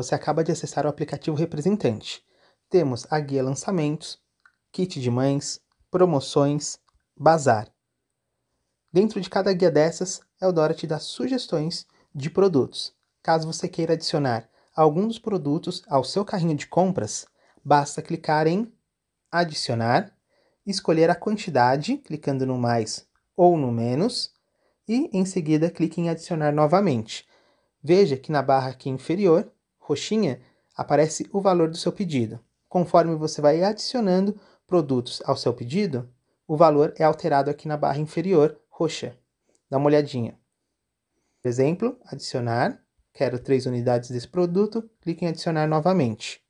Você acaba de acessar o aplicativo representante. Temos a guia lançamentos, kit de mães, promoções, bazar. Dentro de cada guia dessas, Eldora é te dá sugestões de produtos. Caso você queira adicionar algum dos produtos ao seu carrinho de compras, basta clicar em adicionar, escolher a quantidade, clicando no mais ou no menos, e em seguida clique em adicionar novamente. Veja que na barra aqui inferior roxinha, aparece o valor do seu pedido. Conforme você vai adicionando produtos ao seu pedido, o valor é alterado aqui na barra inferior roxa. Dá uma olhadinha. Por exemplo, adicionar. Quero três unidades desse produto. Clique em adicionar novamente.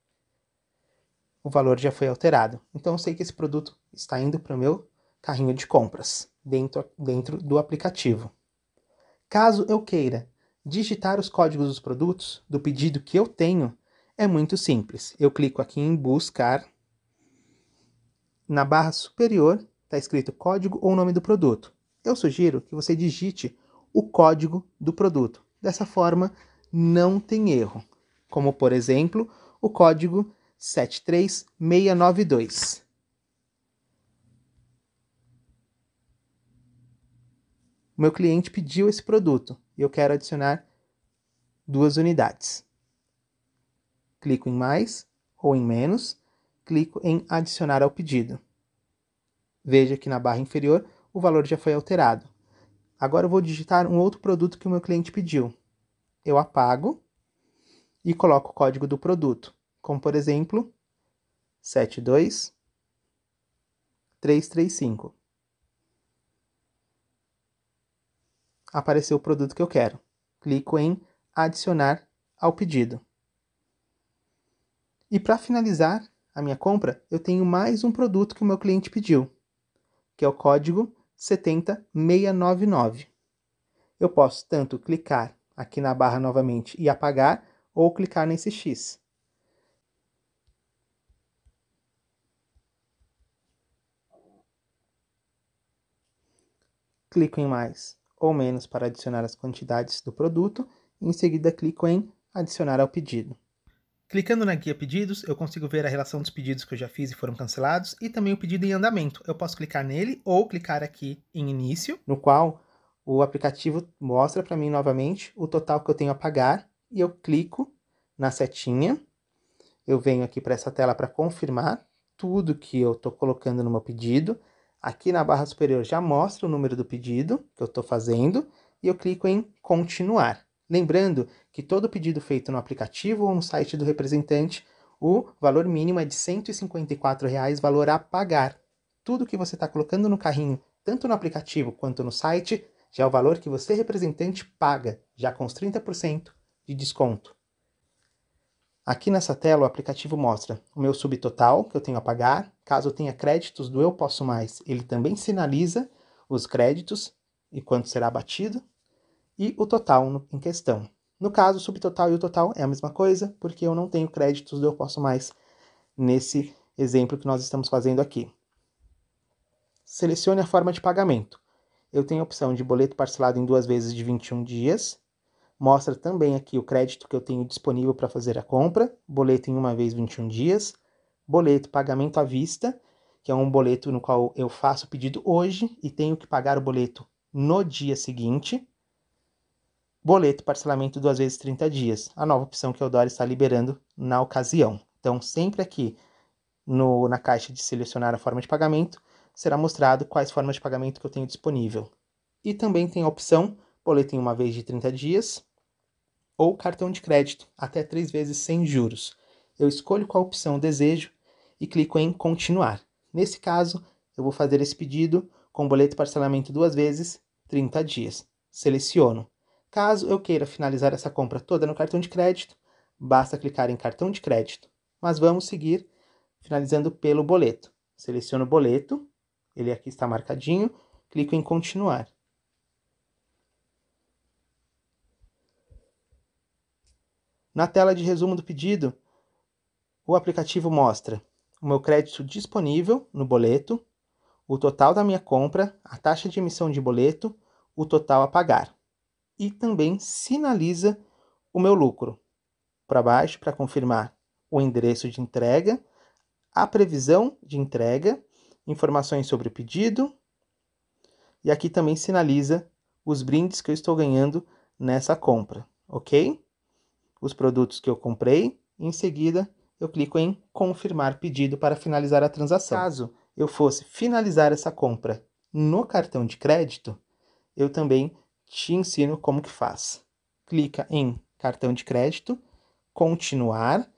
O valor já foi alterado. Então eu sei que esse produto está indo para o meu carrinho de compras dentro, dentro do aplicativo. Caso eu queira Digitar os códigos dos produtos do pedido que eu tenho é muito simples. Eu clico aqui em buscar. Na barra superior está escrito código ou nome do produto. Eu sugiro que você digite o código do produto. Dessa forma, não tem erro. Como, por exemplo, o código 73692. O meu cliente pediu esse produto e eu quero adicionar duas unidades. Clico em mais ou em menos, clico em adicionar ao pedido. Veja que na barra inferior o valor já foi alterado. Agora eu vou digitar um outro produto que o meu cliente pediu. Eu apago e coloco o código do produto, como por exemplo 72335. apareceu o produto que eu quero. Clico em adicionar ao pedido. E para finalizar a minha compra, eu tenho mais um produto que o meu cliente pediu, que é o código 70699. Eu posso tanto clicar aqui na barra novamente e apagar ou clicar nesse X. Clico em mais ou menos para adicionar as quantidades do produto e em seguida clico em adicionar ao pedido. Clicando na guia pedidos, eu consigo ver a relação dos pedidos que eu já fiz e foram cancelados e também o pedido em andamento. Eu posso clicar nele ou clicar aqui em início, no qual o aplicativo mostra para mim novamente o total que eu tenho a pagar e eu clico na setinha. Eu venho aqui para essa tela para confirmar tudo que eu estou colocando no meu pedido. Aqui na barra superior já mostra o número do pedido que eu estou fazendo e eu clico em continuar. Lembrando que todo pedido feito no aplicativo ou no site do representante, o valor mínimo é de R$ 154, reais, valor a pagar. Tudo que você está colocando no carrinho, tanto no aplicativo quanto no site, já é o valor que você, representante, paga, já com os 30% de desconto. Aqui nessa tela o aplicativo mostra o meu subtotal que eu tenho a pagar, caso eu tenha créditos do Eu Posso Mais, ele também sinaliza os créditos e quanto será abatido, e o total em questão. No caso, o subtotal e o total é a mesma coisa, porque eu não tenho créditos do Eu Posso Mais nesse exemplo que nós estamos fazendo aqui. Selecione a forma de pagamento. Eu tenho a opção de boleto parcelado em duas vezes de 21 dias, mostra também aqui o crédito que eu tenho disponível para fazer a compra, boleto em uma vez 21 dias, boleto pagamento à vista, que é um boleto no qual eu faço o pedido hoje e tenho que pagar o boleto no dia seguinte. Boleto parcelamento duas vezes 30 dias, a nova opção que o Dória está liberando na ocasião. Então, sempre aqui no, na caixa de selecionar a forma de pagamento, será mostrado quais formas de pagamento que eu tenho disponível. E também tem a opção boleto em uma vez de 30 dias, ou cartão de crédito, até três vezes sem juros. Eu escolho qual opção desejo e clico em continuar. Nesse caso, eu vou fazer esse pedido com boleto parcelamento duas vezes, 30 dias. Seleciono. Caso eu queira finalizar essa compra toda no cartão de crédito, basta clicar em cartão de crédito. Mas vamos seguir finalizando pelo boleto. Seleciono o boleto, ele aqui está marcadinho, clico em continuar. Na tela de resumo do pedido, o aplicativo mostra o meu crédito disponível no boleto, o total da minha compra, a taxa de emissão de boleto, o total a pagar. E também sinaliza o meu lucro para baixo para confirmar o endereço de entrega, a previsão de entrega, informações sobre o pedido. E aqui também sinaliza os brindes que eu estou ganhando nessa compra, ok? os produtos que eu comprei. Em seguida, eu clico em confirmar pedido para finalizar a transação. Caso eu fosse finalizar essa compra no cartão de crédito, eu também te ensino como que faz. Clica em cartão de crédito, continuar,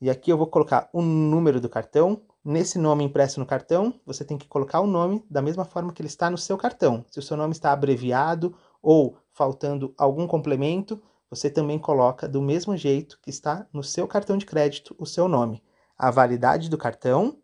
e aqui eu vou colocar o número do cartão. Nesse nome impresso no cartão, você tem que colocar o nome da mesma forma que ele está no seu cartão. Se o seu nome está abreviado ou faltando algum complemento, você também coloca do mesmo jeito que está no seu cartão de crédito o seu nome, a validade do cartão,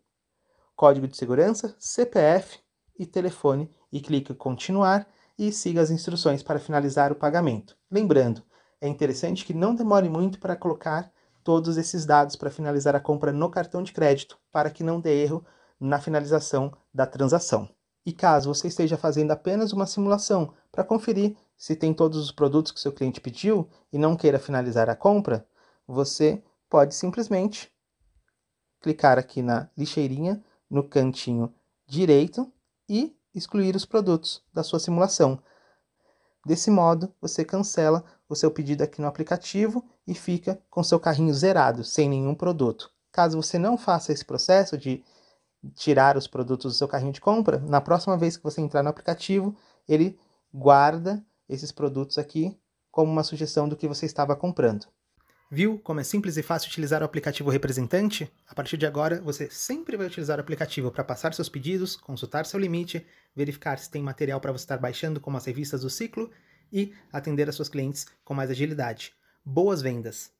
código de segurança, CPF e telefone e clique em continuar e siga as instruções para finalizar o pagamento. Lembrando, é interessante que não demore muito para colocar todos esses dados para finalizar a compra no cartão de crédito, para que não dê erro na finalização da transação. E caso você esteja fazendo apenas uma simulação para conferir se tem todos os produtos que seu cliente pediu e não queira finalizar a compra, você pode simplesmente clicar aqui na lixeirinha no cantinho direito e excluir os produtos da sua simulação. Desse modo, você cancela o seu pedido aqui no aplicativo e fica com seu carrinho zerado, sem nenhum produto. Caso você não faça esse processo de tirar os produtos do seu carrinho de compra, na próxima vez que você entrar no aplicativo, ele guarda esses produtos aqui como uma sugestão do que você estava comprando. Viu como é simples e fácil utilizar o aplicativo representante? A partir de agora, você sempre vai utilizar o aplicativo para passar seus pedidos, consultar seu limite, verificar se tem material para você estar baixando, como as revistas do ciclo, e atender as suas clientes com mais agilidade. Boas vendas!